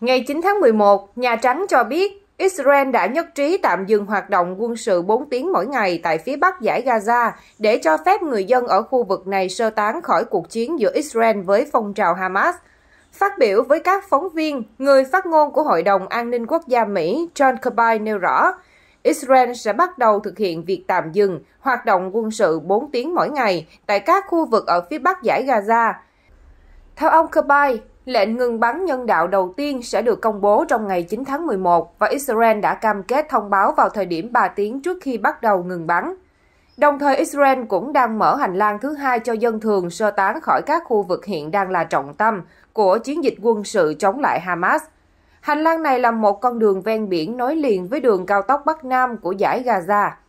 Ngày 9 tháng 11, Nhà Trắng cho biết Israel đã nhất trí tạm dừng hoạt động quân sự 4 tiếng mỗi ngày tại phía bắc giải Gaza để cho phép người dân ở khu vực này sơ tán khỏi cuộc chiến giữa Israel với phong trào Hamas. Phát biểu với các phóng viên, người phát ngôn của Hội đồng An ninh Quốc gia Mỹ John Kirby nêu rõ, Israel sẽ bắt đầu thực hiện việc tạm dừng hoạt động quân sự 4 tiếng mỗi ngày tại các khu vực ở phía bắc giải Gaza. Theo ông Kirby, Lệnh ngừng bắn nhân đạo đầu tiên sẽ được công bố trong ngày 9 tháng 11 và Israel đã cam kết thông báo vào thời điểm 3 tiếng trước khi bắt đầu ngừng bắn. Đồng thời, Israel cũng đang mở hành lang thứ hai cho dân thường sơ tán khỏi các khu vực hiện đang là trọng tâm của chiến dịch quân sự chống lại Hamas. Hành lang này là một con đường ven biển nối liền với đường cao tốc Bắc Nam của giải Gaza.